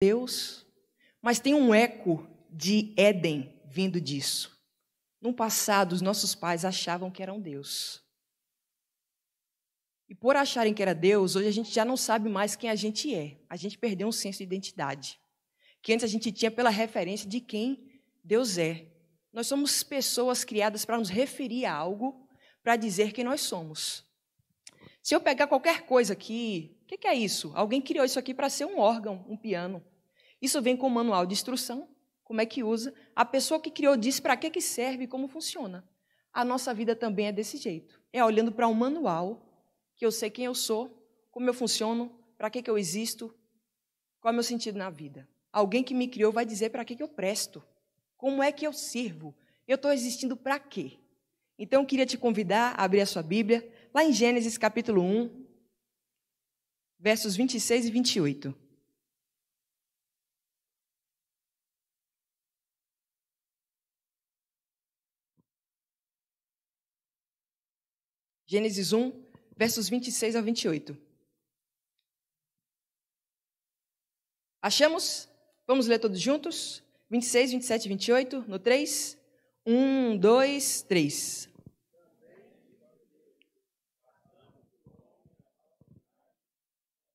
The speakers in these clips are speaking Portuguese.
Deus, mas tem um eco de Éden vindo disso. No passado, os nossos pais achavam que eram Deus. E por acharem que era Deus, hoje a gente já não sabe mais quem a gente é. A gente perdeu um senso de identidade. Que antes a gente tinha pela referência de quem Deus é. Nós somos pessoas criadas para nos referir a algo, para dizer quem nós somos. Se eu pegar qualquer coisa aqui, o que, que, é isso? Alguém criou isso aqui para ser um órgão, um piano. Isso vem com o manual de instrução, como é que usa. A pessoa que criou diz para que, que serve e como funciona. A nossa vida também é desse jeito. É olhando para um manual que eu sei quem eu sou, como eu funciono, para que, que eu existo, qual é o meu sentido na vida. Alguém que me criou vai dizer para que, que eu presto, como é que eu sirvo, eu estou existindo para quê? Então, eu queria te convidar a abrir a sua Bíblia, lá em Gênesis capítulo 1, versos 26 e 28. Gênesis 1, versos 26 a 28. Achamos? Vamos ler todos juntos? 26, 27 e 28, no 3. 1, 2, 3.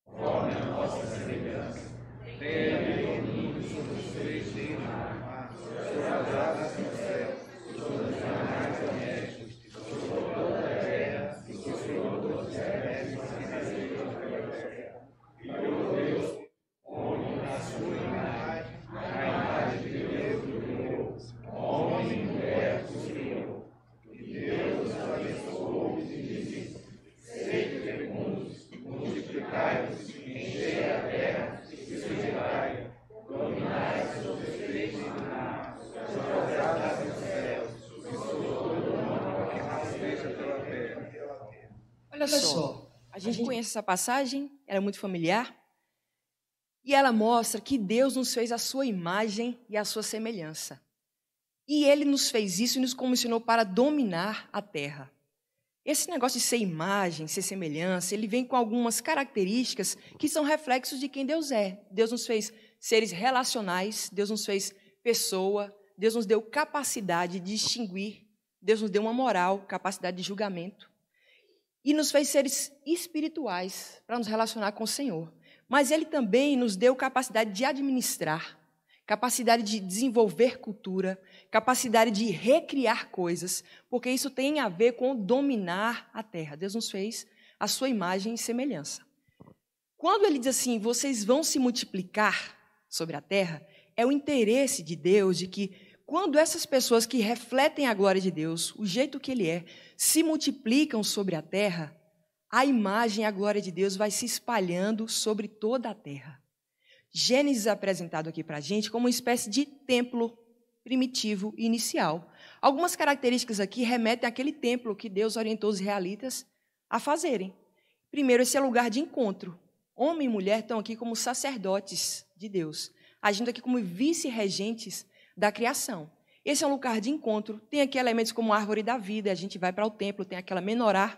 Conforme a nossa semelhança, tenha só. A gente, a gente conhece essa passagem, ela é muito familiar. E ela mostra que Deus nos fez a sua imagem e a sua semelhança. E ele nos fez isso e nos comissionou para dominar a terra. Esse negócio de ser imagem, ser semelhança, ele vem com algumas características que são reflexos de quem Deus é. Deus nos fez seres relacionais, Deus nos fez pessoa, Deus nos deu capacidade de distinguir, Deus nos deu uma moral, capacidade de julgamento e nos fez seres espirituais para nos relacionar com o Senhor. Mas Ele também nos deu capacidade de administrar, capacidade de desenvolver cultura, capacidade de recriar coisas, porque isso tem a ver com dominar a terra. Deus nos fez a sua imagem e semelhança. Quando Ele diz assim, vocês vão se multiplicar sobre a terra, é o interesse de Deus de que quando essas pessoas que refletem a glória de Deus, o jeito que Ele é, se multiplicam sobre a terra, a imagem e a glória de Deus vai se espalhando sobre toda a terra. Gênesis é apresentado aqui para a gente como uma espécie de templo primitivo inicial. Algumas características aqui remetem àquele templo que Deus orientou os israelitas a fazerem. Primeiro, esse é lugar de encontro. Homem e mulher estão aqui como sacerdotes de Deus, agindo aqui como vice-regentes da criação. Esse é um lugar de encontro. Tem aqui elementos como a árvore da vida, a gente vai para o templo, tem aquela menorá,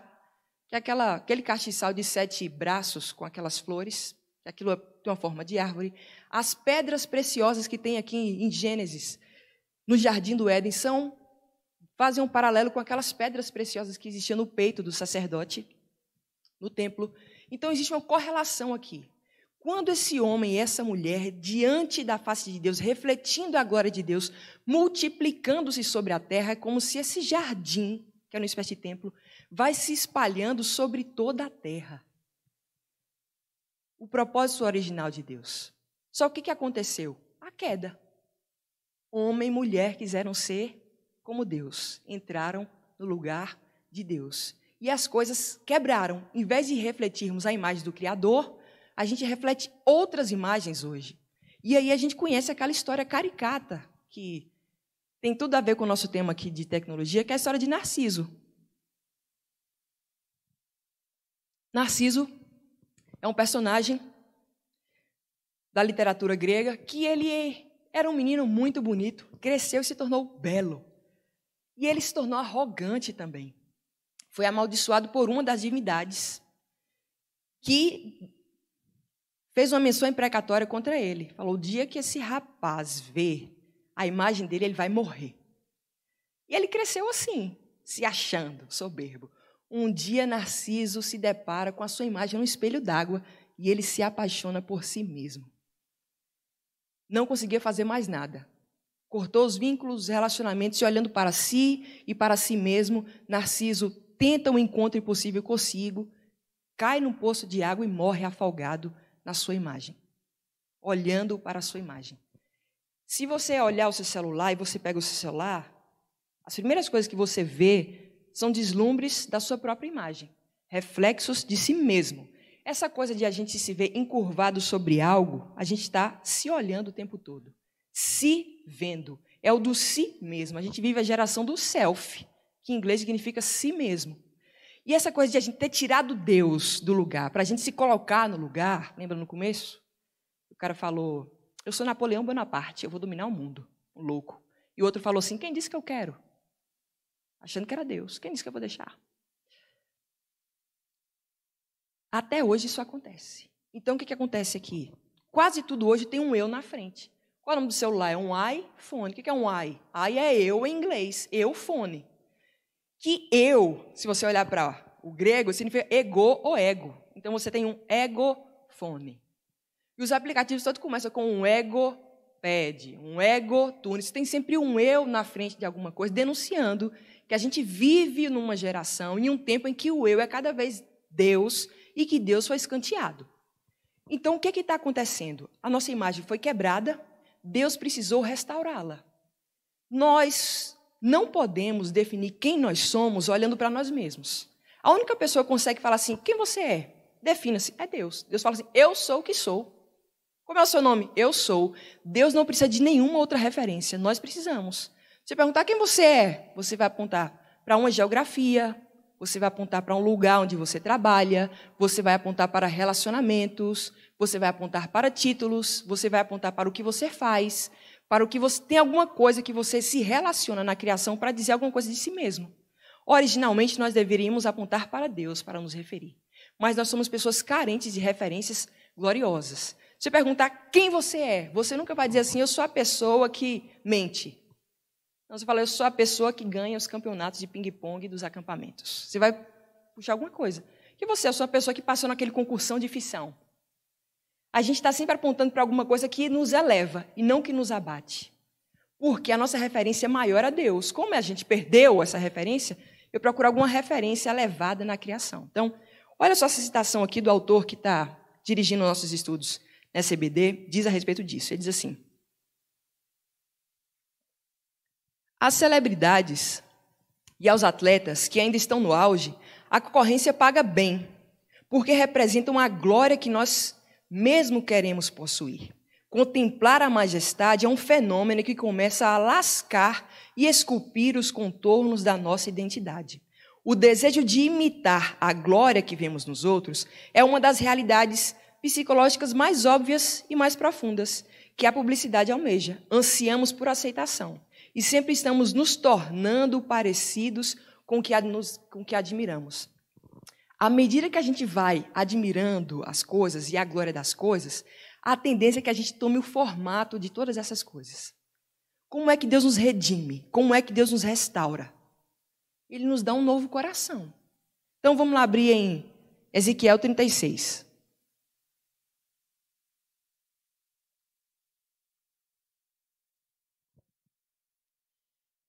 que é aquela, aquele castiçal de sete braços com aquelas flores, que aquilo é tem uma forma de árvore. As pedras preciosas que tem aqui em Gênesis, no jardim do Éden, são fazem um paralelo com aquelas pedras preciosas que existiam no peito do sacerdote, no templo. Então existe uma correlação aqui. Quando esse homem e essa mulher, diante da face de Deus, refletindo a glória de Deus, multiplicando-se sobre a terra, é como se esse jardim, que é uma espécie de templo, vai se espalhando sobre toda a terra. O propósito original de Deus. Só o que, que aconteceu? A queda. Homem e mulher quiseram ser como Deus, entraram no lugar de Deus. E as coisas quebraram. Em vez de refletirmos a imagem do Criador, a gente reflete outras imagens hoje. E aí a gente conhece aquela história caricata, que tem tudo a ver com o nosso tema aqui de tecnologia, que é a história de Narciso. Narciso é um personagem da literatura grega que ele era um menino muito bonito, cresceu e se tornou belo. E ele se tornou arrogante também. Foi amaldiçoado por uma das divindades que fez uma menção imprecatória contra ele. Falou: o dia que esse rapaz vê a imagem dele, ele vai morrer. E ele cresceu assim, se achando soberbo. Um dia Narciso se depara com a sua imagem no espelho d'água e ele se apaixona por si mesmo. Não conseguia fazer mais nada. Cortou os vínculos, os relacionamentos e olhando para si e para si mesmo, Narciso tenta um encontro impossível consigo, cai num poço de água e morre afogado na sua imagem, olhando para a sua imagem. Se você olhar o seu celular e você pega o seu celular, as primeiras coisas que você vê são deslumbres da sua própria imagem, reflexos de si mesmo. Essa coisa de a gente se ver encurvado sobre algo, a gente está se olhando o tempo todo, se vendo. É o do si mesmo. A gente vive a geração do self, que em inglês significa si mesmo. E essa coisa de a gente ter tirado Deus do lugar, para a gente se colocar no lugar, lembra no começo? O cara falou: Eu sou Napoleão Bonaparte, eu vou dominar o mundo, um louco. E o outro falou assim: Quem disse que eu quero? Achando que era Deus, quem disse que eu vou deixar? Até hoje isso acontece. Então o que, que acontece aqui? Quase tudo hoje tem um eu na frente. Qual é o nome do celular? É um iPhone. O que, que é um i? i é eu em inglês, eu fone que eu, se você olhar para o grego, significa ego ou ego. Então você tem um egofone. E os aplicativos todos começam com um ego um ego tune. Você tem sempre um eu na frente de alguma coisa, denunciando que a gente vive numa geração, em um tempo em que o eu é cada vez Deus e que Deus foi escanteado. Então, o que é está acontecendo? A nossa imagem foi quebrada, Deus precisou restaurá-la. Nós não podemos definir quem nós somos olhando para nós mesmos. A única pessoa que consegue falar assim, quem você é? Defina-se, é Deus. Deus fala assim, eu sou o que sou. Como é o seu nome? Eu sou. Deus não precisa de nenhuma outra referência, nós precisamos. Se perguntar quem você é, você vai apontar para uma geografia, você vai apontar para um lugar onde você trabalha, você vai apontar para relacionamentos, você vai apontar para títulos, você vai apontar para o que você faz, para o que você tem alguma coisa que você se relaciona na criação para dizer alguma coisa de si mesmo. Originalmente nós deveríamos apontar para Deus para nos referir, mas nós somos pessoas carentes de referências gloriosas. Se perguntar quem você é, você nunca vai dizer assim: eu sou a pessoa que mente. Não, você fala: eu sou a pessoa que ganha os campeonatos de ping-pong dos acampamentos. Você vai puxar alguma coisa. Que você é Sou a pessoa que passou naquele concursão de ficção a gente está sempre apontando para alguma coisa que nos eleva e não que nos abate. Porque a nossa referência é maior é Deus. Como a gente perdeu essa referência, eu procuro alguma referência elevada na criação. Então, olha só essa citação aqui do autor que está dirigindo nossos estudos na CBD, diz a respeito disso. Ele diz assim: As celebridades e aos atletas que ainda estão no auge, a concorrência paga bem, porque representam a glória que nós mesmo queremos possuir. Contemplar a majestade é um fenômeno que começa a lascar e esculpir os contornos da nossa identidade. O desejo de imitar a glória que vemos nos outros é uma das realidades psicológicas mais óbvias e mais profundas que a publicidade almeja. Ansiamos por aceitação e sempre estamos nos tornando parecidos com o que, com que admiramos. À medida que a gente vai admirando as coisas e a glória das coisas, a tendência é que a gente tome o formato de todas essas coisas. Como é que Deus nos redime? Como é que Deus nos restaura? Ele nos dá um novo coração. Então vamos lá abrir em Ezequiel 36.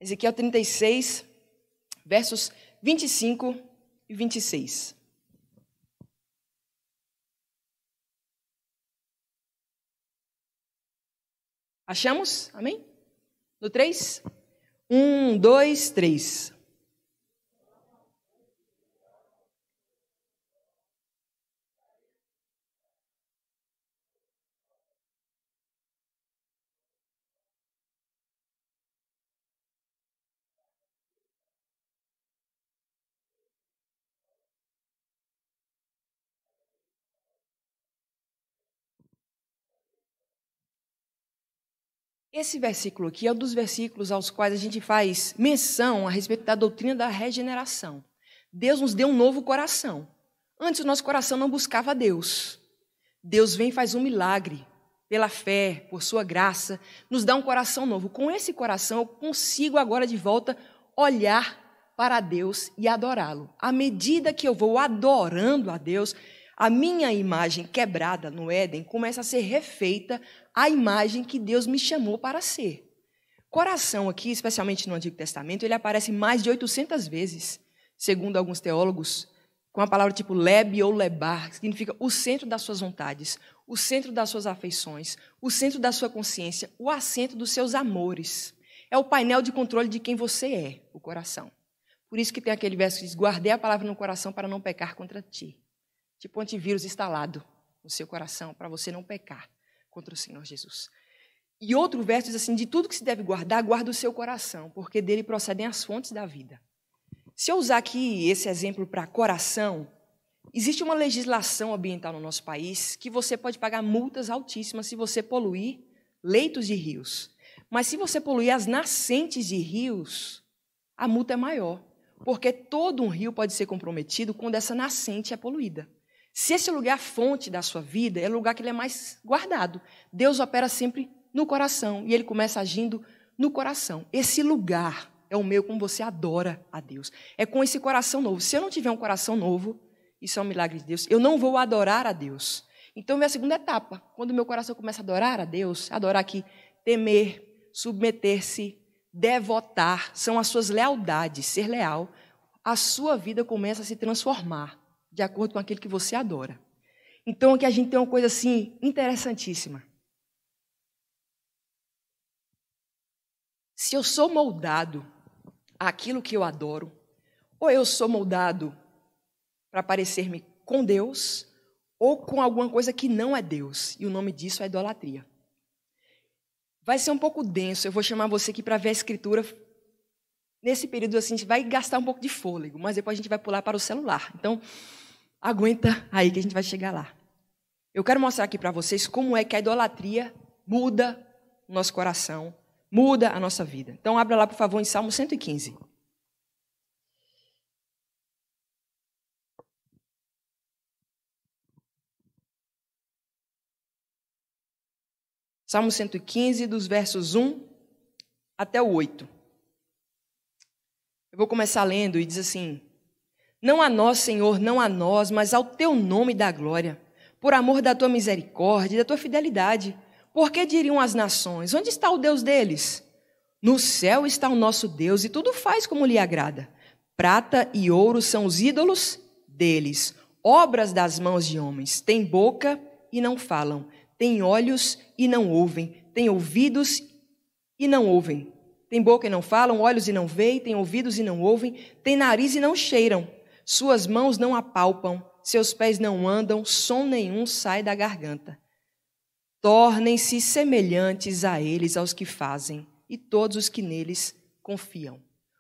Ezequiel 36, versos 25 e 26. Achamos? Amém? No três, um, dois, três. Esse versículo aqui é um dos versículos aos quais a gente faz menção a respeito da doutrina da regeneração. Deus nos deu um novo coração. Antes o nosso coração não buscava Deus. Deus vem e faz um milagre. Pela fé, por sua graça, nos dá um coração novo. Com esse coração eu consigo agora de volta olhar para Deus e adorá-lo. À medida que eu vou adorando a Deus, a minha imagem quebrada no Éden começa a ser refeita a imagem que Deus me chamou para ser. Coração aqui, especialmente no Antigo Testamento, ele aparece mais de 800 vezes, segundo alguns teólogos, com a palavra tipo lebe ou lebar, que significa o centro das suas vontades, o centro das suas afeições, o centro da sua consciência, o assento dos seus amores. É o painel de controle de quem você é, o coração. Por isso que tem aquele verso que diz: Guardei a palavra no coração para não pecar contra ti. Tipo antivírus instalado no seu coração, para você não pecar contra o Senhor Jesus. E outro verso diz assim: De tudo que se deve guardar, guarda o seu coração, porque dele procedem as fontes da vida. Se eu usar aqui esse exemplo para coração, existe uma legislação ambiental no nosso país que você pode pagar multas altíssimas se você poluir leitos de rios. Mas se você poluir as nascentes de rios, a multa é maior, porque todo um rio pode ser comprometido quando essa nascente é poluída. Se esse lugar é fonte da sua vida, é o lugar que ele é mais guardado. Deus opera sempre no coração e ele começa agindo no coração. Esse lugar é o meu como você adora a Deus. É com esse coração novo. Se eu não tiver um coração novo, isso é um milagre de Deus. Eu não vou adorar a Deus. Então, minha segunda etapa, quando meu coração começa a adorar a Deus, adorar aqui, temer, submeter-se, devotar, são as suas lealdades, ser leal, a sua vida começa a se transformar de acordo com aquilo que você adora. Então aqui a gente tem uma coisa assim interessantíssima. Se eu sou moldado àquilo que eu adoro, ou eu sou moldado para parecer-me com Deus, ou com alguma coisa que não é Deus, e o nome disso é idolatria. Vai ser um pouco denso, eu vou chamar você aqui para ver a escritura nesse período assim, a gente vai gastar um pouco de fôlego, mas depois a gente vai pular para o celular. Então, Aguenta aí que a gente vai chegar lá. Eu quero mostrar aqui para vocês como é que a idolatria muda o nosso coração, muda a nossa vida. Então, abra lá, por favor, em Salmo 115. Salmo 115, dos versos 1 até o 8. Eu vou começar lendo e diz assim: não a nós, Senhor, não a nós, mas ao teu nome da glória, por amor da tua misericórdia e da tua fidelidade. Porque diriam as nações: onde está o Deus deles? No céu está o nosso Deus e tudo faz como lhe agrada. Prata e ouro são os ídolos deles, obras das mãos de homens. Tem boca e não falam, tem olhos e não ouvem, tem ouvidos e não ouvem. Tem boca e não falam, olhos e não veem, tem ouvidos e não ouvem, tem nariz e não cheiram suas mãos não apalpam, seus pés não andam, som nenhum sai da garganta. Tornem-se semelhantes a eles, aos que fazem, e todos os que neles confiam.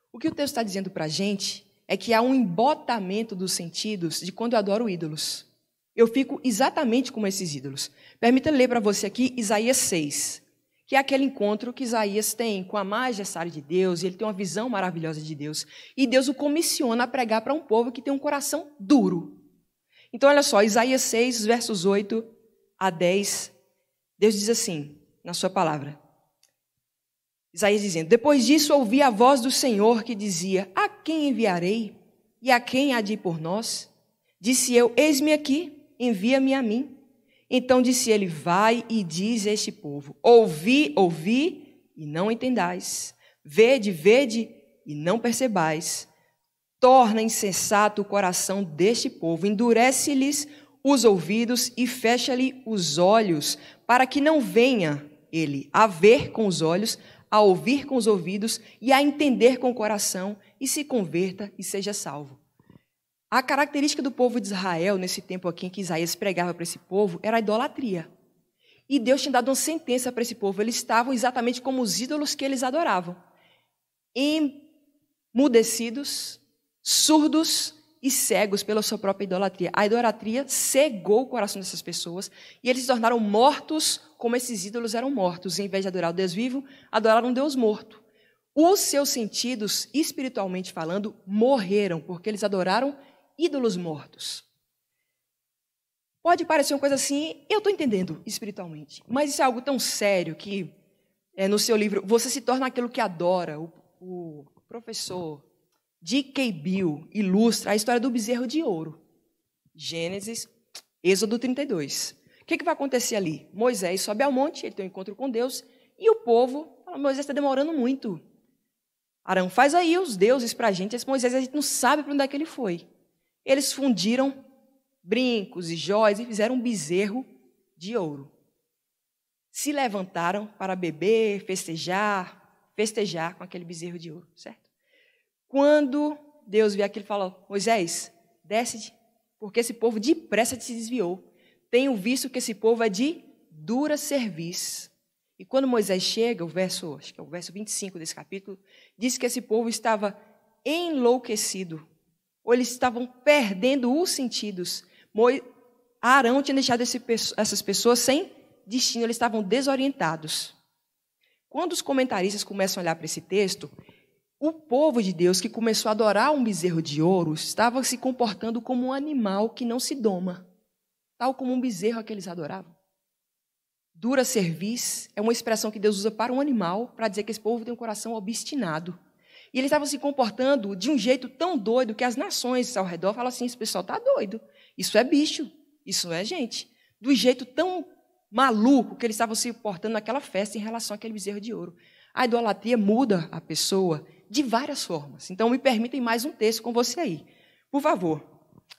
O que o texto está dizendo para a gente é que há um embotamento dos sentidos de quando eu adoro ídolos. Eu fico exatamente como esses ídolos. Permita ler para você aqui Isaías 6, que é aquele encontro que Isaías tem com a majestade de Deus, ele tem uma visão maravilhosa de Deus, e Deus o comissiona a pregar para um povo que tem um coração duro. Então, olha só, Isaías 6, versos 8 a 10, Deus diz assim, na sua palavra. Isaías dizendo: Depois disso ouvi a voz do Senhor que dizia: A quem enviarei? E a quem há de ir por nós? Disse eu: Eis-me aqui, envia-me a mim. Então disse ele: Vai e diz a este povo: Ouvi, ouvi e não entendais. Vede, vede e não percebais. Torna insensato o coração deste povo, endurece-lhes os ouvidos e fecha-lhe os olhos, para que não venha ele a ver com os olhos, a ouvir com os ouvidos e a entender com o coração, e se converta e seja salvo. A característica do povo de Israel, nesse tempo aqui em que Isaías pregava para esse povo, era a idolatria. E Deus tinha dado uma sentença para esse povo. Eles estavam exatamente como os ídolos que eles adoravam. Emudecidos, surdos e cegos pela sua própria idolatria. A idolatria cegou o coração dessas pessoas e eles se tornaram mortos como esses ídolos eram mortos. Em vez de adorar o Deus vivo, adoraram um Deus morto. Os seus sentidos, espiritualmente falando, morreram porque eles adoraram ídolos mortos. Pode parecer uma coisa assim, eu estou entendendo espiritualmente, mas isso é algo tão sério que, é, no seu livro, você se torna aquilo que adora. O, o professor D.K. Bill ilustra a história do bezerro de ouro. Gênesis, Êxodo 32. O que, é que vai acontecer ali? Moisés sobe ao monte, ele tem um encontro com Deus, e o povo fala: Moisés está demorando muito. Arão, faz aí os deuses para a gente. Esse Moisés, a gente não sabe para onde é que ele foi eles fundiram brincos e jóias e fizeram um bezerro de ouro. Se levantaram para beber, festejar, festejar com aquele bezerro de ouro, certo? Quando Deus viu aquilo, falou: Moisés, desce, porque esse povo depressa se desviou. Tenho visto que esse povo é de dura serviço. E quando Moisés chega, o verso, acho que é o verso 25 desse capítulo, diz que esse povo estava enlouquecido ou eles estavam perdendo os sentidos. Arão tinha deixado esse, essas pessoas sem destino, eles estavam desorientados. Quando os comentaristas começam a olhar para esse texto, o povo de Deus que começou a adorar um bezerro de ouro estava se comportando como um animal que não se doma, tal como um bezerro a que eles adoravam. Dura serviço é uma expressão que Deus usa para um animal para dizer que esse povo tem um coração obstinado. E eles estavam se comportando de um jeito tão doido que as nações ao redor falam assim: esse pessoal está doido. Isso é bicho, isso não é gente. Do jeito tão maluco que eles estavam se comportando naquela festa em relação àquele bezerro de ouro. A idolatria muda a pessoa de várias formas. Então, me permitem mais um texto com você aí. Por favor,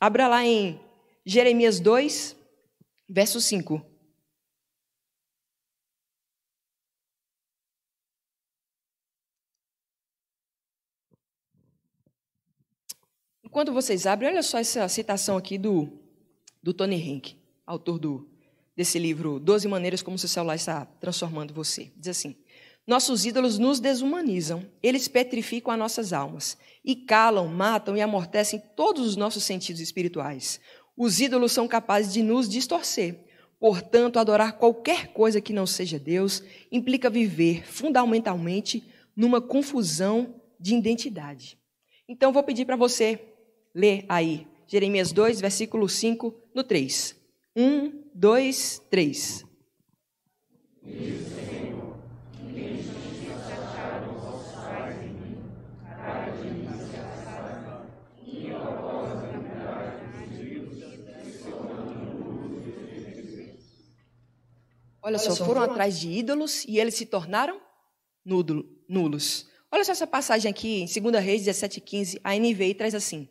abra lá em Jeremias 2, verso 5. Quando vocês abrem, olha só essa citação aqui do, do Tony Henk, autor do, desse livro Doze Maneiras Como Seu Celular Está Transformando Você. Diz assim: Nossos ídolos nos desumanizam, eles petrificam as nossas almas e calam, matam e amortecem todos os nossos sentidos espirituais. Os ídolos são capazes de nos distorcer. Portanto, adorar qualquer coisa que não seja Deus implica viver fundamentalmente numa confusão de identidade. Então, vou pedir para você Lê aí. Jeremias 2, versículo 5 no 3. 1, 2, 3. Olha só, foram atrás de ídolos e eles se tornaram nulos. Olha só essa passagem aqui em 2 Reis 17,15, a NVI traz assim: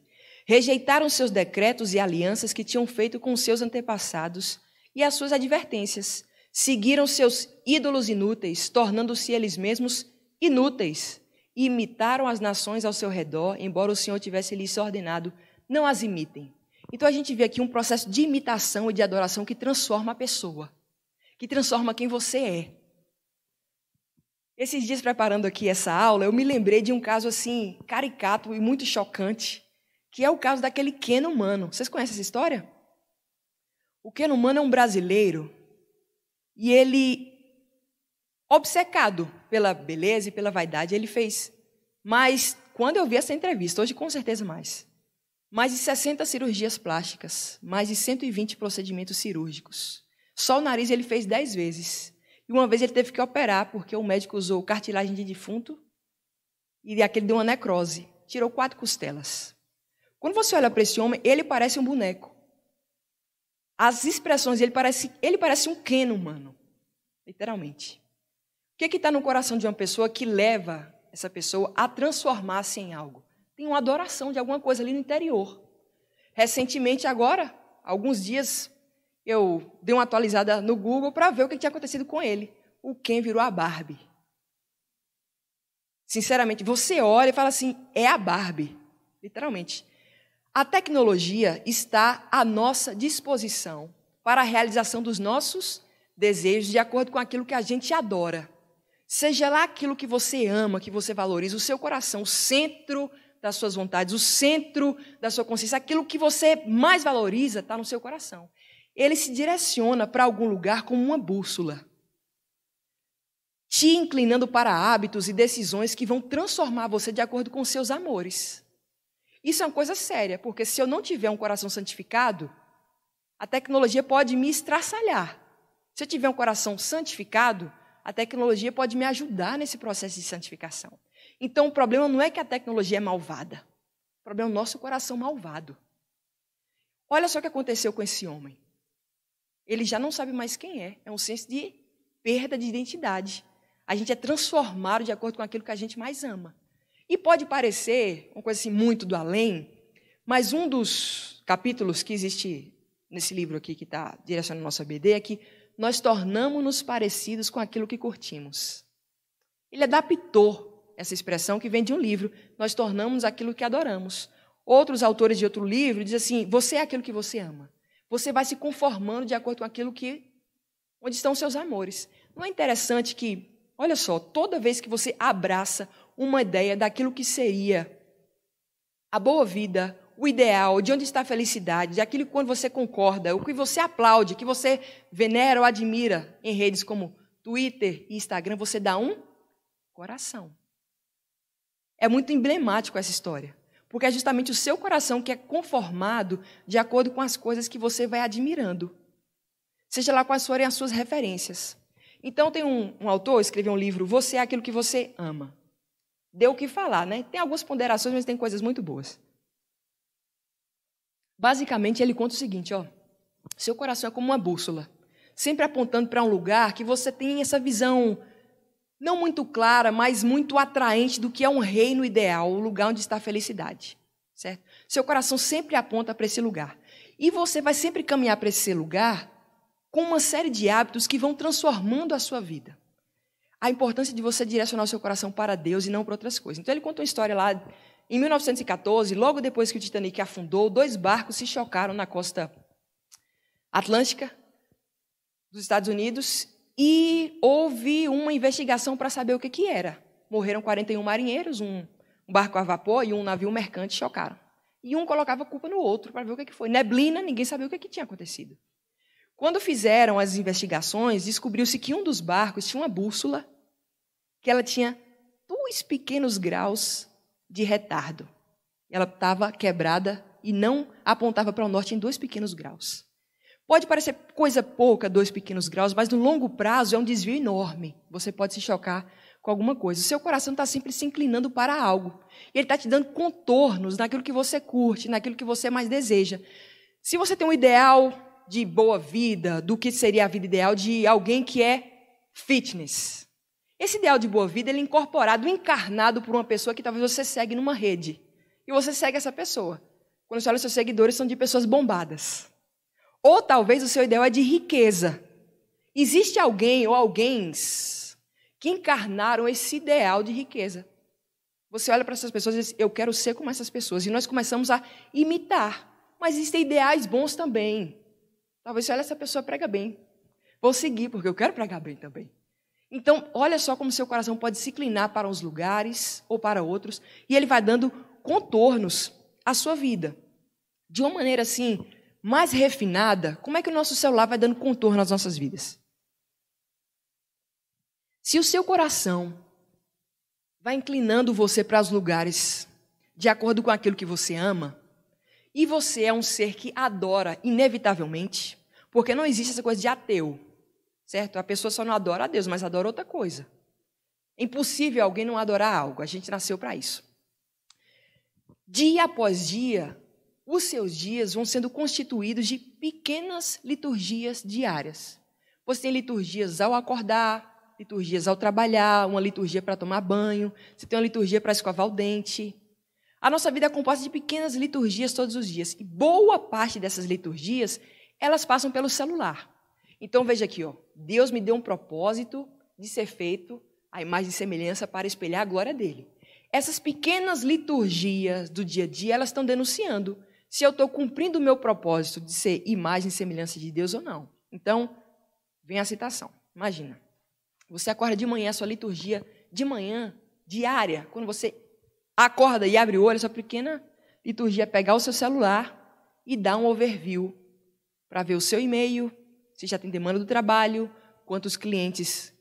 Rejeitaram seus decretos e alianças que tinham feito com seus antepassados e as suas advertências. Seguiram seus ídolos inúteis, tornando-se eles mesmos inúteis. E imitaram as nações ao seu redor, embora o Senhor tivesse lhes ordenado: não as imitem. Então a gente vê aqui um processo de imitação e de adoração que transforma a pessoa, que transforma quem você é. Esses dias preparando aqui essa aula, eu me lembrei de um caso assim caricato e muito chocante que é o caso daquele Keno humano. Vocês conhecem essa história? O Keno humano é um brasileiro e ele, obcecado pela beleza e pela vaidade, ele fez. mais. quando eu vi essa entrevista, hoje com certeza mais, mais de 60 cirurgias plásticas, mais de 120 procedimentos cirúrgicos. Só o nariz ele fez 10 vezes. E uma vez ele teve que operar porque o médico usou cartilagem de defunto e aquele deu uma necrose, tirou quatro costelas. Quando você olha para esse homem, ele parece um boneco. As expressões, dele parecem, ele parece um queno, mano. Literalmente. O que é está no coração de uma pessoa que leva essa pessoa a transformar-se em algo? Tem uma adoração de alguma coisa ali no interior. Recentemente, agora, alguns dias, eu dei uma atualizada no Google para ver o que tinha acontecido com ele. O Ken virou a Barbie. Sinceramente, você olha e fala assim: é a Barbie. Literalmente. A tecnologia está à nossa disposição para a realização dos nossos desejos de acordo com aquilo que a gente adora. Seja lá aquilo que você ama, que você valoriza, o seu coração, o centro das suas vontades, o centro da sua consciência, aquilo que você mais valoriza está no seu coração. Ele se direciona para algum lugar como uma bússola, te inclinando para hábitos e decisões que vão transformar você de acordo com seus amores. Isso é uma coisa séria, porque se eu não tiver um coração santificado, a tecnologia pode me estraçalhar. Se eu tiver um coração santificado, a tecnologia pode me ajudar nesse processo de santificação. Então, o problema não é que a tecnologia é malvada. O problema é o nosso coração malvado. Olha só o que aconteceu com esse homem. Ele já não sabe mais quem é. É um senso de perda de identidade. A gente é transformado de acordo com aquilo que a gente mais ama. E pode parecer uma coisa assim muito do além, mas um dos capítulos que existe nesse livro aqui que está direcionando nossa BD é que nós tornamos-nos parecidos com aquilo que curtimos. Ele adaptou essa expressão que vem de um livro, nós tornamos aquilo que adoramos. Outros autores de outro livro dizem assim: você é aquilo que você ama. Você vai se conformando de acordo com aquilo que onde estão seus amores. Não é interessante que, olha só, toda vez que você abraça uma ideia daquilo que seria a boa vida, o ideal, de onde está a felicidade, daquilo que quando você concorda, o que você aplaude, que você venera ou admira em redes como Twitter e Instagram, você dá um coração. É muito emblemático essa história, porque é justamente o seu coração que é conformado de acordo com as coisas que você vai admirando, seja lá quais forem as suas referências. Então, tem um, um autor, escreveu um livro, Você é aquilo que você ama deu o que falar, né? Tem algumas ponderações, mas tem coisas muito boas. Basicamente, ele conta o seguinte, ó: seu coração é como uma bússola, sempre apontando para um lugar que você tem essa visão não muito clara, mas muito atraente do que é um reino ideal, o lugar onde está a felicidade, certo? Seu coração sempre aponta para esse lugar. E você vai sempre caminhar para esse lugar com uma série de hábitos que vão transformando a sua vida a importância de você direcionar o seu coração para Deus e não para outras coisas. Então ele conta uma história lá em 1914, logo depois que o Titanic afundou, dois barcos se chocaram na costa atlântica dos Estados Unidos e houve uma investigação para saber o que, que era. Morreram 41 marinheiros, um barco a vapor e um navio mercante chocaram. E um colocava a culpa no outro para ver o que, que foi. Neblina, ninguém sabia o que, que tinha acontecido. Quando fizeram as investigações, descobriu-se que um dos barcos tinha uma bússola que ela tinha dois pequenos graus de retardo. Ela estava quebrada e não apontava para o norte em dois pequenos graus. Pode parecer coisa pouca, dois pequenos graus, mas no longo prazo é um desvio enorme. Você pode se chocar com alguma coisa. O seu coração está sempre se inclinando para algo. E ele está te dando contornos naquilo que você curte, naquilo que você mais deseja. Se você tem um ideal de boa vida, do que seria a vida ideal de alguém que é fitness. Esse ideal de boa vida ele é incorporado, encarnado por uma pessoa que talvez você segue numa rede. E você segue essa pessoa. Quando você olha, seus seguidores são de pessoas bombadas. Ou talvez o seu ideal é de riqueza. Existe alguém ou alguém que encarnaram esse ideal de riqueza. Você olha para essas pessoas e diz: Eu quero ser como essas pessoas. E nós começamos a imitar. Mas existem ideais bons também. Talvez, olha, essa pessoa prega bem. Vou seguir, porque eu quero pregar bem também. Então, olha só como seu coração pode se inclinar para uns lugares ou para outros, e ele vai dando contornos à sua vida. De uma maneira assim, mais refinada, como é que o nosso celular vai dando contorno às nossas vidas? Se o seu coração vai inclinando você para os lugares de acordo com aquilo que você ama, e você é um ser que adora, inevitavelmente, porque não existe essa coisa de ateu, certo? A pessoa só não adora a Deus, mas adora outra coisa. É impossível alguém não adorar algo, a gente nasceu para isso. Dia após dia, os seus dias vão sendo constituídos de pequenas liturgias diárias. Você tem liturgias ao acordar, liturgias ao trabalhar, uma liturgia para tomar banho, você tem uma liturgia para escovar o dente, a nossa vida é composta de pequenas liturgias todos os dias. E boa parte dessas liturgias, elas passam pelo celular. Então veja aqui, ó, Deus me deu um propósito de ser feito à imagem e semelhança para espelhar a glória dele. Essas pequenas liturgias do dia a dia, elas estão denunciando se eu estou cumprindo o meu propósito de ser imagem e semelhança de Deus ou não. Então, vem a citação. Imagina, você acorda de manhã, a sua liturgia de manhã, diária, quando você acorda e abre o olho, essa pequena liturgia é pegar o seu celular e dar um overview para ver o seu e-mail, se já tem demanda do trabalho, quantos clientes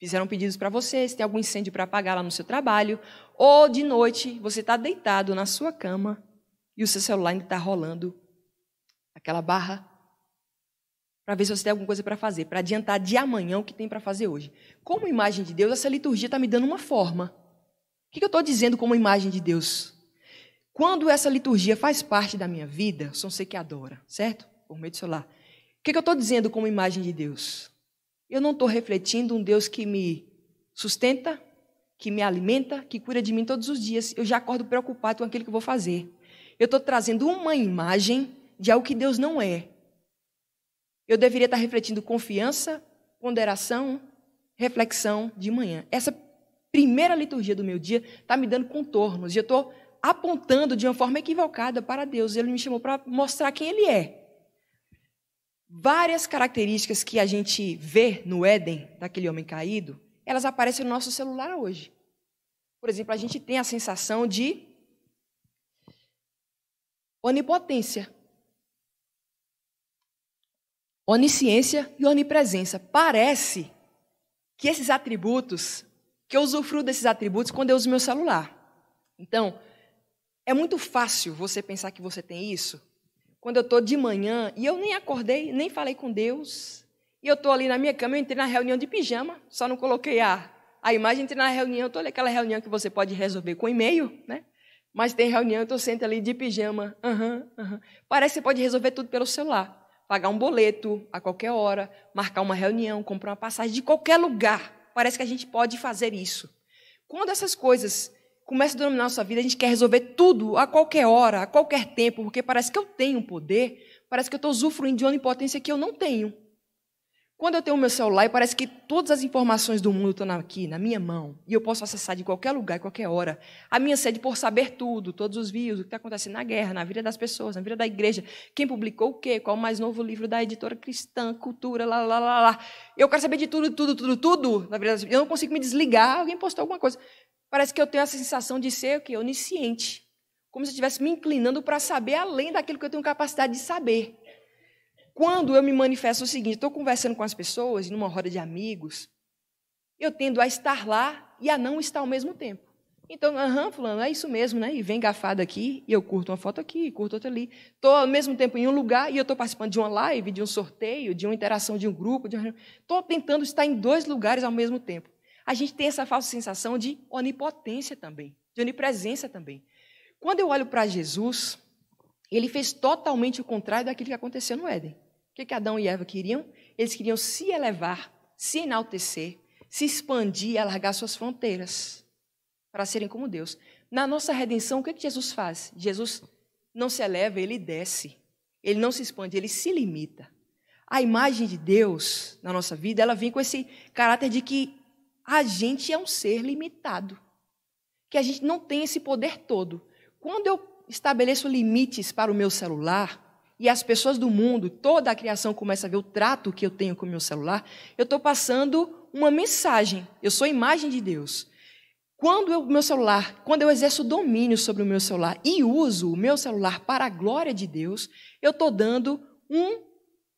fizeram pedidos para você, se tem algum incêndio para apagar lá no seu trabalho, ou de noite você está deitado na sua cama e o seu celular ainda está rolando aquela barra para ver se você tem alguma coisa para fazer, para adiantar de amanhã o que tem para fazer hoje. Como imagem de Deus, essa liturgia está me dando uma forma que, que eu estou dizendo como imagem de Deus? Quando essa liturgia faz parte da minha vida, sou você que adora, certo? Por meio do celular. O que, eu estou dizendo como imagem de Deus? Eu não estou refletindo um Deus que me sustenta, que me alimenta, que cura de mim todos os dias. Eu já acordo preocupado com aquilo que eu vou fazer. Eu estou trazendo uma imagem de algo que Deus não é. Eu deveria estar tá refletindo confiança, ponderação, reflexão de manhã. Essa primeira liturgia do meu dia está me dando contornos e eu estou apontando de uma forma equivocada para Deus. Ele me chamou para mostrar quem Ele é. Várias características que a gente vê no Éden, daquele homem caído, elas aparecem no nosso celular hoje. Por exemplo, a gente tem a sensação de onipotência, onisciência e onipresença. Parece que esses atributos que eu usufruo desses atributos quando eu uso meu celular. Então, é muito fácil você pensar que você tem isso quando eu estou de manhã e eu nem acordei, nem falei com Deus, e eu estou ali na minha cama, eu entrei na reunião de pijama, só não coloquei a, a imagem, entrei na reunião, estou ali aquela reunião que você pode resolver com e-mail, né? Mas tem reunião, eu estou sentado ali de pijama, uhum, uhum. Parece que você pode resolver tudo pelo celular. Pagar um boleto a qualquer hora, marcar uma reunião, comprar uma passagem de qualquer lugar parece que a gente pode fazer isso. Quando essas coisas começam a dominar a nossa vida, a gente quer resolver tudo a qualquer hora, a qualquer tempo, porque parece que eu tenho poder, parece que eu estou usufruindo de uma impotência que eu não tenho. Quando eu tenho o meu celular, parece que todas as informações do mundo estão aqui, na minha mão, e eu posso acessar de qualquer lugar, qualquer hora. A minha sede por saber tudo, todos os vídeos, o que está acontecendo na guerra, na vida das pessoas, na vida da igreja, quem publicou o quê, qual o mais novo livro da editora cristã, cultura, lá, lá, lá, lá. Eu quero saber de tudo, tudo, tudo, tudo, na verdade. Eu não consigo me desligar, alguém postou alguma coisa. Parece que eu tenho essa sensação de ser o quê? Onisciente. Como se eu estivesse me inclinando para saber além daquilo que eu tenho capacidade de saber. Quando eu me manifesto é o seguinte, estou conversando com as pessoas, numa roda de amigos, eu tendo a estar lá e a não estar ao mesmo tempo. Então, aham, fulano, é isso mesmo, né? E vem gafado aqui, e eu curto uma foto aqui, curto outra ali. Estou ao mesmo tempo em um lugar e eu estou participando de uma live, de um sorteio, de uma interação de um grupo. Estou uma... tentando estar em dois lugares ao mesmo tempo. A gente tem essa falsa sensação de onipotência também, de onipresença também. Quando eu olho para Jesus, ele fez totalmente o contrário daquilo que aconteceu no Éden. O que, que Adão e Eva queriam? Eles queriam se elevar, se enaltecer, se expandir, alargar suas fronteiras para serem como Deus. Na nossa redenção, o que, que Jesus faz? Jesus não se eleva, ele desce. Ele não se expande, ele se limita. A imagem de Deus na nossa vida, ela vem com esse caráter de que a gente é um ser limitado, que a gente não tem esse poder todo. Quando eu estabeleço limites para o meu celular, e as pessoas do mundo, toda a criação começa a ver o trato que eu tenho com o meu celular, eu estou passando uma mensagem. Eu sou a imagem de Deus. Quando o meu celular, quando eu exerço domínio sobre o meu celular e uso o meu celular para a glória de Deus, eu estou dando um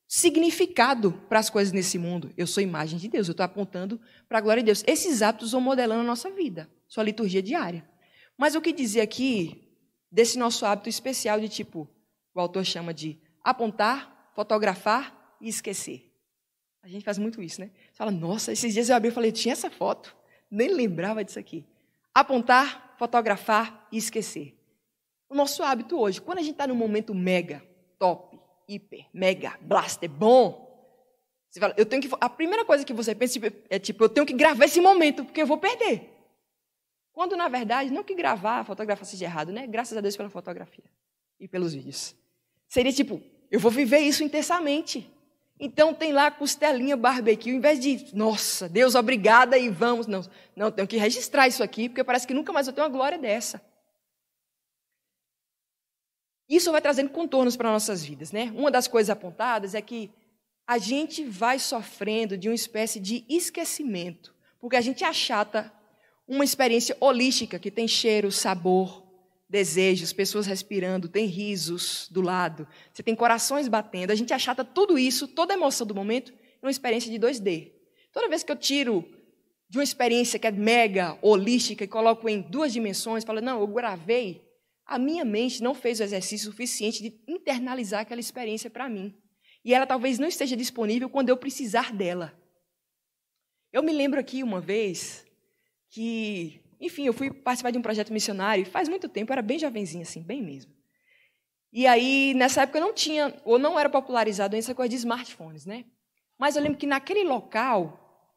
significado para as coisas nesse mundo. Eu sou a imagem de Deus, eu estou apontando para a glória de Deus. Esses hábitos vão modelando a nossa vida, sua liturgia diária. Mas o que dizer aqui desse nosso hábito especial de tipo, o autor chama de apontar, fotografar e esquecer. A gente faz muito isso, né? Você fala, nossa, esses dias eu abri e falei, tinha essa foto, nem lembrava disso aqui. Apontar, fotografar e esquecer. O nosso hábito hoje, quando a gente está num momento mega, top, hiper, mega, blaster, bom, você fala, eu tenho que. A primeira coisa que você pensa tipo, é tipo, eu tenho que gravar esse momento, porque eu vou perder. Quando, na verdade, não que gravar, fotografar seja errado, né? Graças a Deus pela fotografia e pelos vídeos. Seria tipo, eu vou viver isso intensamente. Então tem lá costelinha, barbecue, em vez de, nossa, Deus, obrigada e vamos. Não, não, tenho que registrar isso aqui, porque parece que nunca mais eu tenho uma glória dessa. Isso vai trazendo contornos para nossas vidas, né? Uma das coisas apontadas é que a gente vai sofrendo de uma espécie de esquecimento, porque a gente achata uma experiência holística que tem cheiro, sabor, desejos, pessoas respirando, tem risos do lado, você tem corações batendo. A gente achata tudo isso, toda a emoção do momento, uma experiência de 2D. Toda vez que eu tiro de uma experiência que é mega holística e coloco em duas dimensões, falo, não, eu gravei, a minha mente não fez o exercício suficiente de internalizar aquela experiência para mim. E ela talvez não esteja disponível quando eu precisar dela. Eu me lembro aqui uma vez que enfim, eu fui participar de um projeto missionário faz muito tempo, eu era bem jovenzinha, assim, bem mesmo. E aí, nessa época, não tinha, ou não era popularizado essa coisa de smartphones, né? Mas eu lembro que naquele local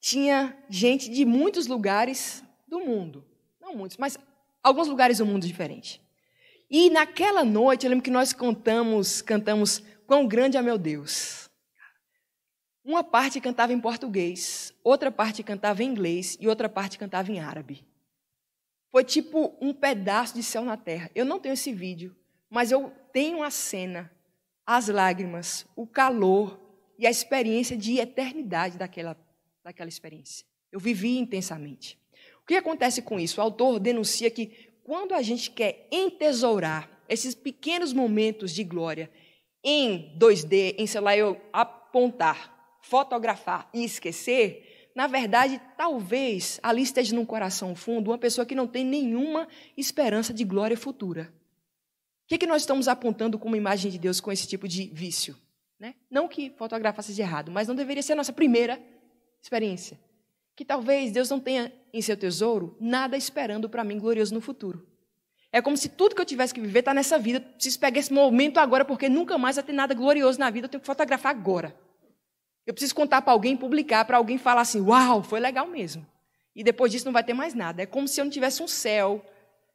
tinha gente de muitos lugares do mundo. Não muitos, mas alguns lugares do mundo diferente. E naquela noite, eu lembro que nós contamos, cantamos Quão Grande é Meu Deus. Uma parte cantava em português, outra parte cantava em inglês e outra parte cantava em árabe. Foi tipo um pedaço de céu na terra. Eu não tenho esse vídeo, mas eu tenho a cena, as lágrimas, o calor e a experiência de eternidade daquela, daquela experiência. Eu vivi intensamente. O que acontece com isso? O autor denuncia que quando a gente quer entesourar esses pequenos momentos de glória em 2D, em, sei lá, eu apontar fotografar e esquecer, na verdade, talvez ali esteja num coração fundo uma pessoa que não tem nenhuma esperança de glória futura. O que, é que nós estamos apontando como imagem de Deus com esse tipo de vício? Né? Não que fotografar seja errado, mas não deveria ser a nossa primeira experiência. Que talvez Deus não tenha em seu tesouro nada esperando para mim glorioso no futuro. É como se tudo que eu tivesse que viver está nessa vida. Se pegar esse momento agora, porque nunca mais vai ter nada glorioso na vida. Eu tenho que fotografar agora. Eu preciso contar para alguém, publicar, para alguém falar assim: uau, foi legal mesmo. E depois disso não vai ter mais nada. É como se eu não tivesse um céu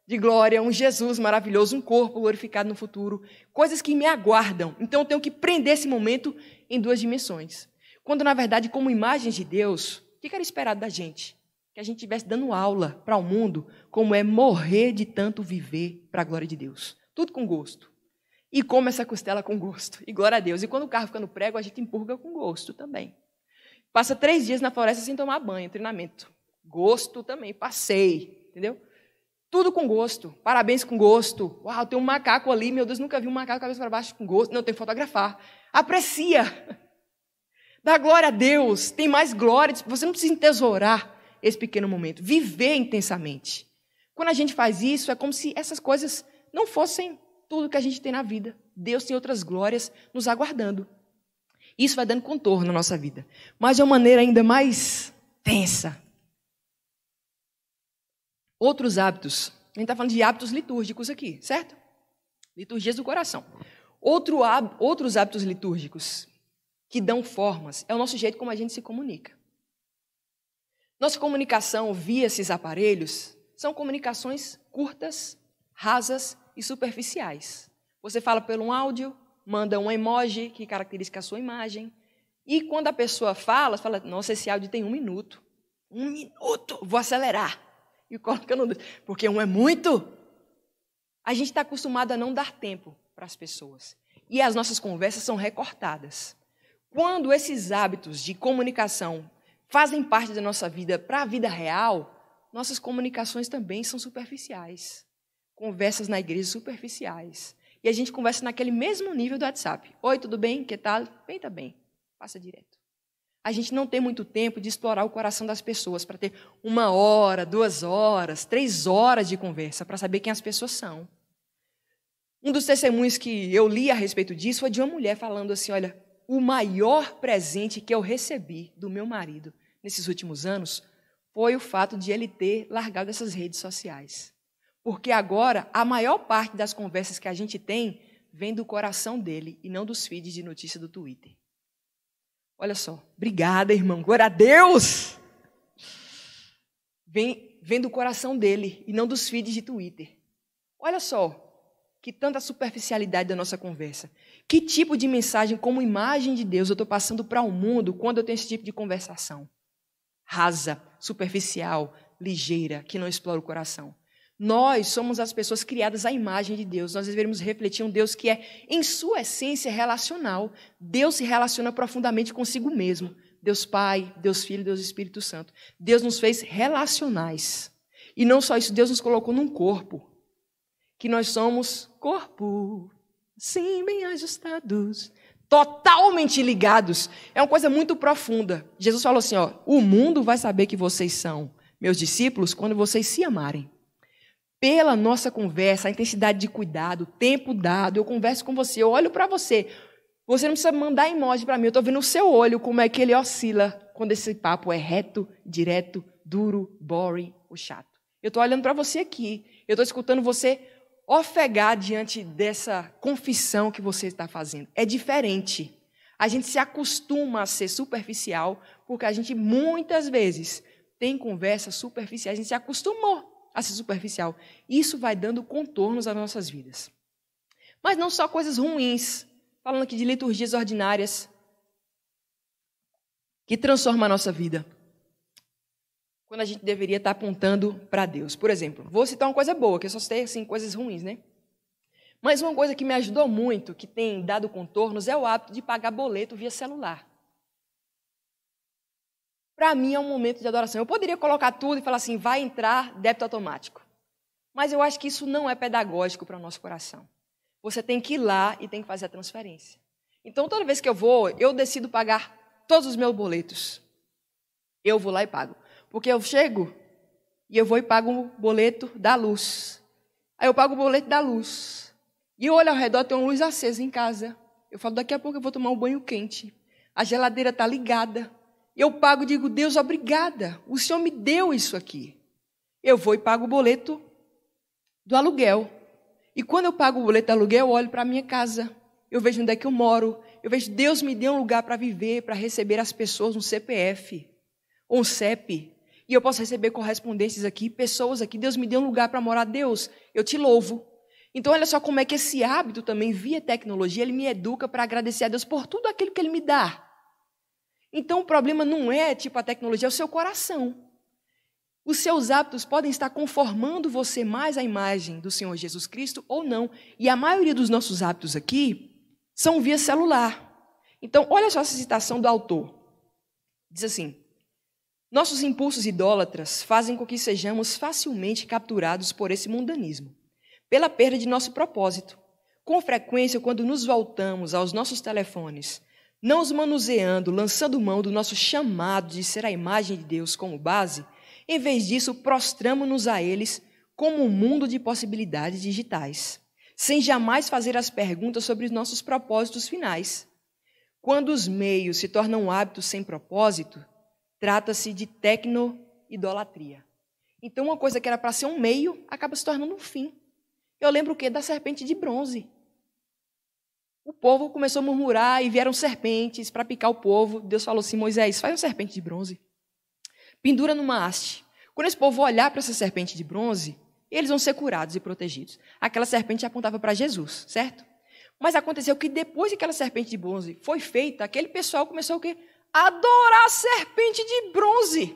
de glória, um Jesus maravilhoso, um corpo glorificado no futuro, coisas que me aguardam. Então eu tenho que prender esse momento em duas dimensões. Quando, na verdade, como imagens de Deus, o que era esperado da gente? Que a gente estivesse dando aula para o mundo como é morrer de tanto viver para a glória de Deus. Tudo com gosto e come essa costela é com gosto. E glória a Deus. E quando o carro fica no prego, a gente empurga com gosto também. Passa três dias na floresta sem tomar banho, treinamento. Gosto também, passei, entendeu? Tudo com gosto. Parabéns com gosto. Uau, tem um macaco ali. Meu Deus, nunca vi um macaco cabeça para baixo com gosto. Não, tem que fotografar. Aprecia. Dá glória a Deus. Tem mais glória. Você não precisa entesourar esse pequeno momento. Viver intensamente. Quando a gente faz isso, é como se essas coisas não fossem tudo que a gente tem na vida. Deus tem outras glórias nos aguardando. Isso vai dando contorno na nossa vida. Mas de uma maneira ainda mais tensa. Outros hábitos. A gente está falando de hábitos litúrgicos aqui, certo? Liturgias do coração. Outro, outros hábitos litúrgicos que dão formas é o nosso jeito como a gente se comunica. Nossa comunicação via esses aparelhos são comunicações curtas, rasas e superficiais. Você fala pelo um áudio, manda um emoji que caracteriza a sua imagem. E quando a pessoa fala, fala: Nossa, esse áudio tem um minuto. Um minuto, vou acelerar. E coloca no. Porque um é muito. A gente está acostumado a não dar tempo para as pessoas. E as nossas conversas são recortadas. Quando esses hábitos de comunicação fazem parte da nossa vida para a vida real, nossas comunicações também são superficiais conversas na igreja superficiais. E a gente conversa naquele mesmo nível do WhatsApp. Oi, tudo bem? Que tal? Bem, tá bem. Passa direto. A gente não tem muito tempo de explorar o coração das pessoas para ter uma hora, duas horas, três horas de conversa para saber quem as pessoas são. Um dos testemunhos que eu li a respeito disso foi de uma mulher falando assim: Olha, o maior presente que eu recebi do meu marido nesses últimos anos foi o fato de ele ter largado essas redes sociais. Porque agora a maior parte das conversas que a gente tem vem do coração dele e não dos feeds de notícia do Twitter. Olha só. Obrigada, irmão. Glória a Deus! Vem, vem do coração dele e não dos feeds de Twitter. Olha só. Que tanta superficialidade da nossa conversa. Que tipo de mensagem, como imagem de Deus, eu estou passando para o um mundo quando eu tenho esse tipo de conversação? Rasa, superficial, ligeira, que não explora o coração. Nós somos as pessoas criadas à imagem de Deus. Nós devemos refletir um Deus que é, em sua essência, relacional. Deus se relaciona profundamente consigo mesmo. Deus Pai, Deus Filho, Deus Espírito Santo. Deus nos fez relacionais. E não só isso, Deus nos colocou num corpo. Que nós somos corpo, sim, bem ajustados, totalmente ligados. É uma coisa muito profunda. Jesus falou assim: ó, o mundo vai saber que vocês são meus discípulos quando vocês se amarem pela nossa conversa, a intensidade de cuidado, o tempo dado, eu converso com você, eu olho para você. Você não precisa mandar emoji para mim, eu estou vendo o seu olho, como é que ele oscila quando esse papo é reto, direto, duro, boring ou chato. Eu estou olhando para você aqui, eu estou escutando você ofegar diante dessa confissão que você está fazendo. É diferente. A gente se acostuma a ser superficial, porque a gente muitas vezes tem conversas superficiais, a gente se acostumou a ser superficial. Isso vai dando contornos às nossas vidas. Mas não só coisas ruins, falando aqui de liturgias ordinárias, que transformam a nossa vida. Quando a gente deveria estar apontando para Deus. Por exemplo, vou citar uma coisa boa, que eu só citei assim, coisas ruins, né? Mas uma coisa que me ajudou muito, que tem dado contornos, é o hábito de pagar boleto via celular para mim é um momento de adoração. Eu poderia colocar tudo e falar assim, vai entrar débito automático. Mas eu acho que isso não é pedagógico para o nosso coração. Você tem que ir lá e tem que fazer a transferência. Então, toda vez que eu vou, eu decido pagar todos os meus boletos. Eu vou lá e pago. Porque eu chego e eu vou e pago o boleto da luz. Aí eu pago o boleto da luz. E eu olho ao redor, tem uma luz acesa em casa. Eu falo, daqui a pouco eu vou tomar um banho quente. A geladeira está ligada. Eu pago e digo, Deus, obrigada, o Senhor me deu isso aqui. Eu vou e pago o boleto do aluguel. E quando eu pago o boleto do aluguel, eu olho para a minha casa, eu vejo onde é que eu moro, eu vejo, Deus me deu um lugar para viver, para receber as pessoas, um CPF, um CEP, e eu posso receber correspondências aqui, pessoas aqui. Deus me deu um lugar para morar. Deus, eu te louvo. Então, olha só como é que esse hábito também, via tecnologia, ele me educa para agradecer a Deus por tudo aquilo que ele me dá. Então o problema não é tipo a tecnologia, é o seu coração. Os seus hábitos podem estar conformando você mais à imagem do Senhor Jesus Cristo ou não. E a maioria dos nossos hábitos aqui são via celular. Então, olha só essa citação do autor. Diz assim: Nossos impulsos idólatras fazem com que sejamos facilmente capturados por esse mundanismo, pela perda de nosso propósito. Com frequência, quando nos voltamos aos nossos telefones, não os manuseando, lançando mão do nosso chamado de ser a imagem de Deus como base, em vez disso, prostramos-nos a eles como um mundo de possibilidades digitais, sem jamais fazer as perguntas sobre os nossos propósitos finais. Quando os meios se tornam hábitos sem propósito, trata-se de tecno-idolatria. Então, uma coisa que era para ser um meio acaba se tornando um fim. Eu lembro o quê? Da serpente de bronze. O povo começou a murmurar e vieram serpentes para picar o povo. Deus falou assim: Moisés, faz uma serpente de bronze, pendura numa haste. Quando esse povo olhar para essa serpente de bronze, eles vão ser curados e protegidos. Aquela serpente apontava para Jesus, certo? Mas aconteceu que depois que aquela serpente de bronze foi feita, aquele pessoal começou o quê? Adorar a serpente de bronze.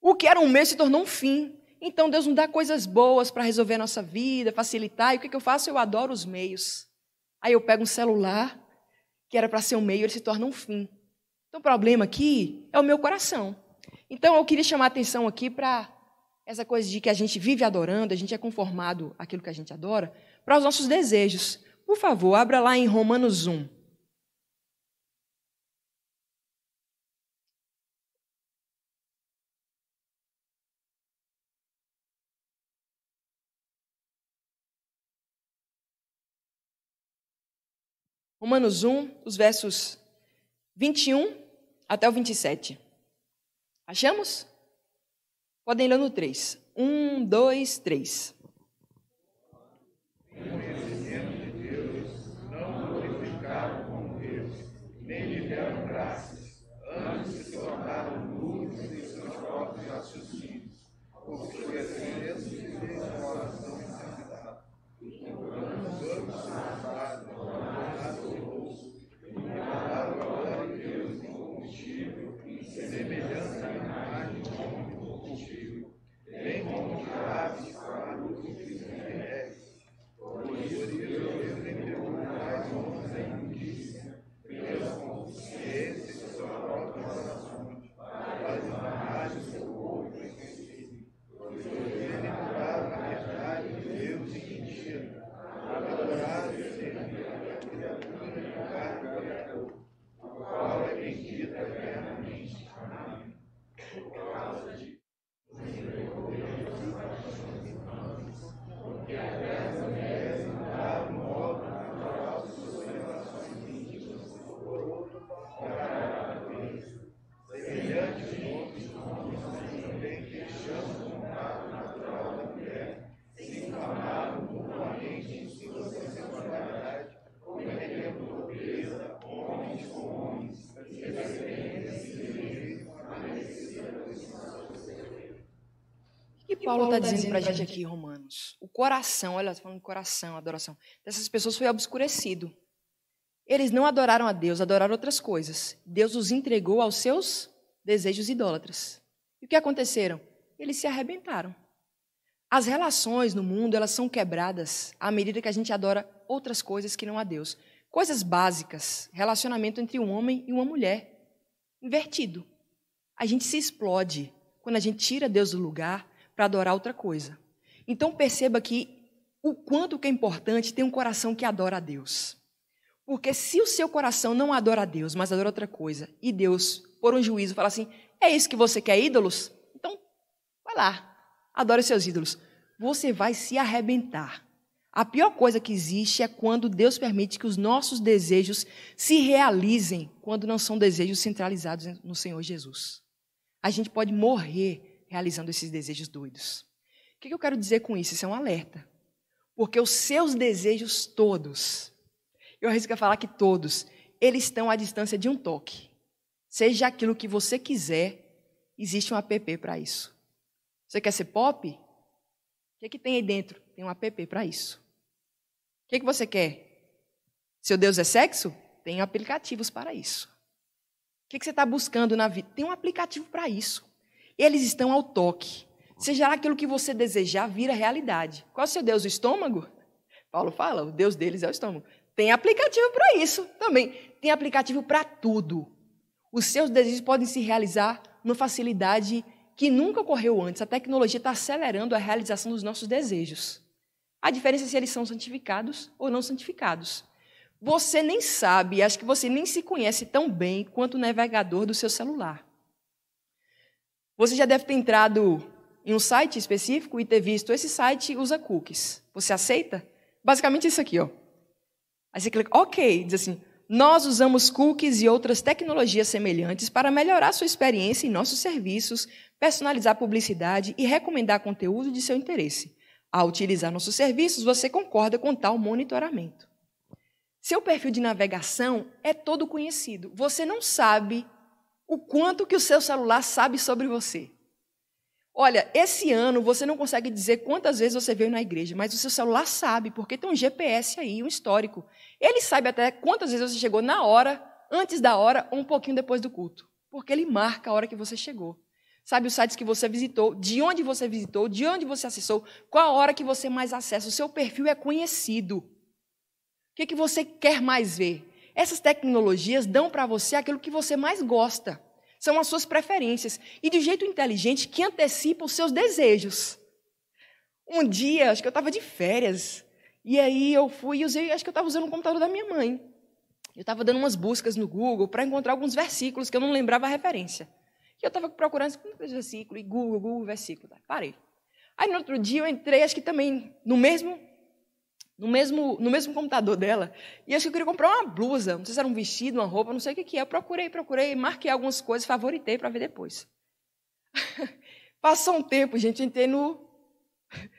O que era um mês se tornou um fim. Então Deus não dá coisas boas para resolver a nossa vida, facilitar. E o que eu faço? Eu adoro os meios. Aí eu pego um celular, que era para ser um meio, ele se torna um fim. Então o problema aqui é o meu coração. Então eu queria chamar a atenção aqui para essa coisa de que a gente vive adorando, a gente é conformado àquilo que a gente adora, para os nossos desejos. Por favor, abra lá em Romanos 1. Romanos 1, os versos 21 até o 27. Achamos? Podem ler no 3. 1, 2, 3. Paulo está tá dizendo para a gente aqui, Romanos? O coração, olha, falando coração, adoração, dessas pessoas foi obscurecido. Eles não adoraram a Deus, adoraram outras coisas. Deus os entregou aos seus desejos idólatras. E o que aconteceram? Eles se arrebentaram. As relações no mundo, elas são quebradas à medida que a gente adora outras coisas que não a Deus. Coisas básicas, relacionamento entre um homem e uma mulher, invertido. A gente se explode quando a gente tira Deus do lugar para adorar outra coisa. Então perceba que o quanto que é importante ter um coração que adora a Deus. Porque se o seu coração não adora a Deus, mas adora outra coisa, e Deus, por um juízo, fala assim: é isso que você quer, ídolos? Então, vai lá, adora os seus ídolos. Você vai se arrebentar. A pior coisa que existe é quando Deus permite que os nossos desejos se realizem quando não são desejos centralizados no Senhor Jesus. A gente pode morrer realizando esses desejos doidos. O que eu quero dizer com isso? Isso é um alerta. Porque os seus desejos todos, eu arrisco a falar que todos, eles estão à distância de um toque. Seja aquilo que você quiser, existe um app para isso. Você quer ser pop? O que, é que tem aí dentro? Tem um app para isso. O que, é que você quer? Seu Deus é sexo? Tem aplicativos para isso. O que, é que você está buscando na vida? Tem um aplicativo para isso. Eles estão ao toque. Seja lá aquilo que você desejar, vira realidade. Qual é o seu Deus? O estômago? Paulo fala, o Deus deles é o estômago. Tem aplicativo para isso também. Tem aplicativo para tudo. Os seus desejos podem se realizar numa facilidade que nunca ocorreu antes. A tecnologia está acelerando a realização dos nossos desejos. A diferença é se eles são santificados ou não santificados. Você nem sabe, acho que você nem se conhece tão bem quanto o navegador do seu celular. Você já deve ter entrado em um site específico e ter visto esse site usa cookies. Você aceita? Basicamente isso aqui, ó. Aí você clica OK, diz assim: "Nós usamos cookies e outras tecnologias semelhantes para melhorar sua experiência em nossos serviços, personalizar publicidade e recomendar conteúdo de seu interesse. Ao utilizar nossos serviços, você concorda com tal monitoramento." Seu perfil de navegação é todo conhecido. Você não sabe o quanto que o seu celular sabe sobre você. Olha, esse ano você não consegue dizer quantas vezes você veio na igreja, mas o seu celular sabe, porque tem um GPS aí, um histórico. Ele sabe até quantas vezes você chegou na hora, antes da hora ou um pouquinho depois do culto, porque ele marca a hora que você chegou. Sabe os sites que você visitou, de onde você visitou, de onde você acessou, qual a hora que você mais acessa. O seu perfil é conhecido. O que, é que você quer mais ver? Essas tecnologias dão para você aquilo que você mais gosta. São as suas preferências. E de jeito inteligente que antecipa os seus desejos. Um dia, acho que eu estava de férias. E aí eu fui e usei, acho que eu estava usando o computador da minha mãe. Eu estava dando umas buscas no Google para encontrar alguns versículos que eu não lembrava a referência. E eu estava procurando é esse versículo, e Google, Google, versículo. Tá? Parei. Aí no outro dia eu entrei, acho que também no mesmo no mesmo, no mesmo computador dela. E acho que eu queria comprar uma blusa, não sei se era um vestido, uma roupa, não sei o que, que é. Eu procurei, procurei, marquei algumas coisas, favoritei para ver depois. Passou um tempo, gente, eu entrei no.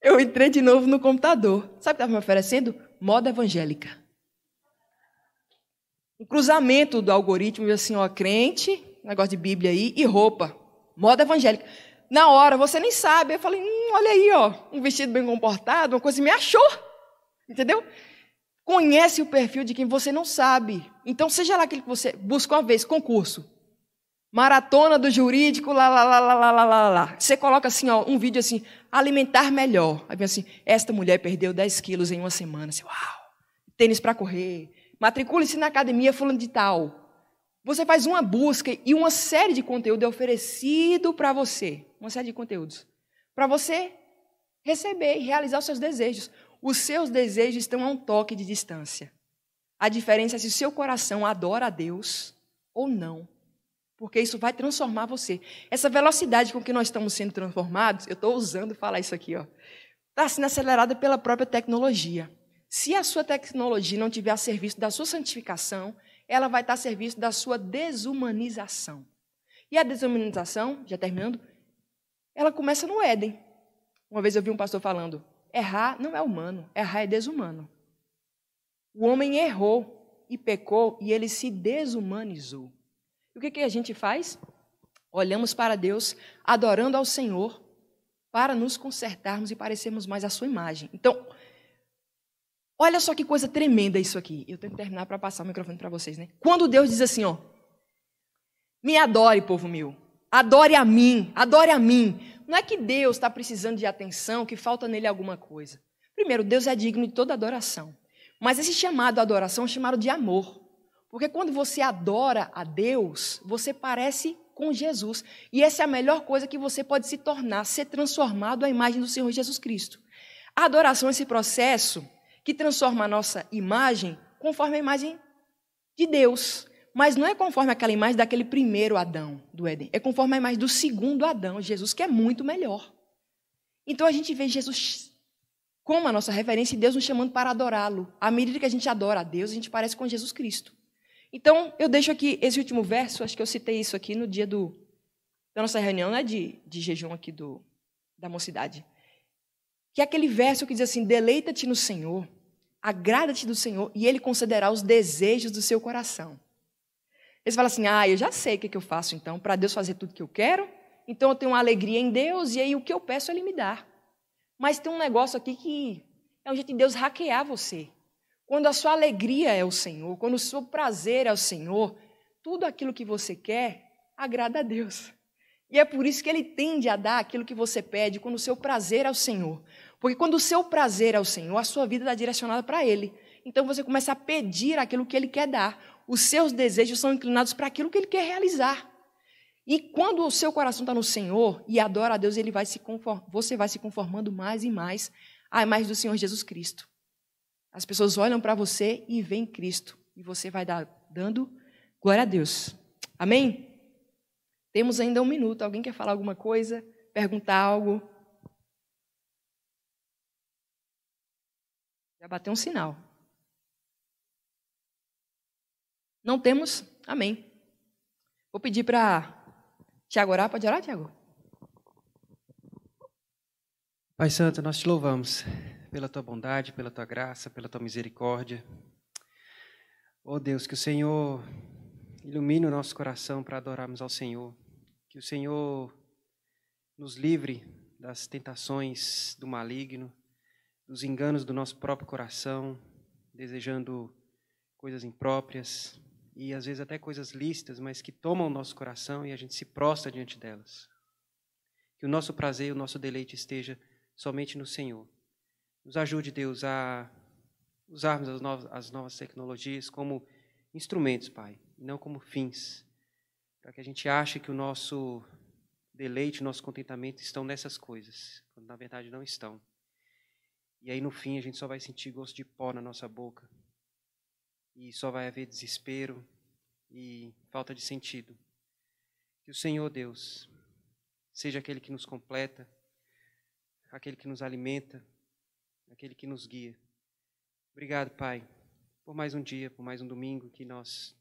eu entrei de novo no computador. Sabe o que estava me oferecendo? Moda evangélica. Um cruzamento do algoritmo, assim, ó, crente, negócio de Bíblia aí, e roupa. Moda evangélica na hora, você nem sabe. Eu falei, hum, olha aí, ó, um vestido bem comportado, uma coisa me achou. Entendeu? Conhece o perfil de quem você não sabe. Então, seja lá aquele que você busca uma vez, concurso. Maratona do jurídico, lá, lá, lá, lá, lá, lá, lá, lá. Você coloca assim, ó, um vídeo assim, alimentar melhor. Aí vem assim, esta mulher perdeu 10 quilos em uma semana. Assim, uau! Tênis para correr. Matricule-se na academia fulano de tal. Você faz uma busca e uma série de conteúdo é oferecido para você, uma série de conteúdos, para você receber e realizar os seus desejos. Os seus desejos estão a um toque de distância. A diferença é se o seu coração adora a Deus ou não. Porque isso vai transformar você. Essa velocidade com que nós estamos sendo transformados, eu estou usando falar isso aqui, está sendo acelerada pela própria tecnologia. Se a sua tecnologia não tiver a serviço da sua santificação, ela vai estar a serviço da sua desumanização. E a desumanização, já terminando, ela começa no Éden. Uma vez eu vi um pastor falando: errar não é humano, errar é desumano. O homem errou e pecou e ele se desumanizou. E o que, que a gente faz? Olhamos para Deus, adorando ao Senhor, para nos consertarmos e parecermos mais à sua imagem. Então, Olha só que coisa tremenda isso aqui. Eu tenho que terminar para passar o microfone para vocês, né? Quando Deus diz assim, ó: Me adore, povo meu. Adore a mim, adore a mim. Não é que Deus está precisando de atenção, que falta nele alguma coisa. Primeiro, Deus é digno de toda adoração. Mas esse chamado à adoração é chamado de amor. Porque quando você adora a Deus, você parece com Jesus. E essa é a melhor coisa que você pode se tornar, ser transformado à imagem do Senhor Jesus Cristo. A adoração, esse processo que transforma a nossa imagem conforme a imagem de Deus. Mas não é conforme aquela imagem daquele primeiro Adão do Éden. É conforme a imagem do segundo Adão, Jesus, que é muito melhor. Então a gente vê Jesus como a nossa referência e Deus nos chamando para adorá-lo. À medida que a gente adora a Deus, a gente parece com Jesus Cristo. Então, eu deixo aqui esse último verso, acho que eu citei isso aqui no dia do, da nossa reunião né, de, de jejum aqui do, da mocidade. Que é aquele verso que diz assim: deleita-te no Senhor, agrada-te do Senhor, e Ele concederá os desejos do seu coração. Eles falam assim: ah, eu já sei o que, é que eu faço então, para Deus fazer tudo o que eu quero, então eu tenho uma alegria em Deus, e aí o que eu peço Ele me dá. Mas tem um negócio aqui que é um jeito de Deus hackear você. Quando a sua alegria é o Senhor, quando o seu prazer é o Senhor, tudo aquilo que você quer agrada a Deus. E é por isso que ele tende a dar aquilo que você pede quando o seu prazer é o Senhor. Porque quando o seu prazer é o Senhor, a sua vida está direcionada para Ele. Então você começa a pedir aquilo que Ele quer dar. Os seus desejos são inclinados para aquilo que Ele quer realizar. E quando o seu coração está no Senhor e adora a Deus, ele vai se você vai se conformando mais e mais à imagem do Senhor Jesus Cristo. As pessoas olham para você e veem Cristo. E você vai dar, dando glória a Deus. Amém? Temos ainda um minuto. Alguém quer falar alguma coisa? Perguntar algo? Já bateu um sinal. Não temos? Amém. Vou pedir para Tiago orar. Pode orar, Tiago? Pai Santo, nós te louvamos pela tua bondade, pela tua graça, pela tua misericórdia. Oh Deus, que o Senhor ilumine o nosso coração para adorarmos ao Senhor. Que o Senhor nos livre das tentações do maligno, dos enganos do nosso próprio coração, desejando coisas impróprias e às vezes até coisas lícitas, mas que tomam o nosso coração e a gente se prostra diante delas. Que o nosso prazer e o nosso deleite esteja somente no Senhor. Nos ajude, Deus, a usarmos as novas, as novas tecnologias como instrumentos, Pai, e não como fins para que a gente ache que o nosso deleite, o nosso contentamento estão nessas coisas, quando na verdade não estão. E aí no fim a gente só vai sentir gosto de pó na nossa boca, e só vai haver desespero e falta de sentido. Que o Senhor Deus seja aquele que nos completa, aquele que nos alimenta, aquele que nos guia. Obrigado, Pai, por mais um dia, por mais um domingo que nós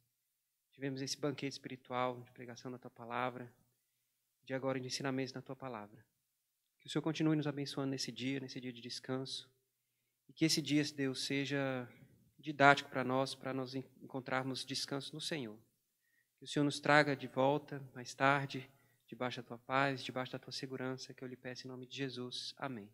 Tivemos esse banquete espiritual de pregação da tua palavra, de agora de ensinamentos na tua palavra. Que o Senhor continue nos abençoando nesse dia, nesse dia de descanso. E que esse dia, Deus, seja didático para nós, para nós encontrarmos descanso no Senhor. Que o Senhor nos traga de volta mais tarde, debaixo da tua paz, debaixo da tua segurança, que eu lhe peço em nome de Jesus. Amém.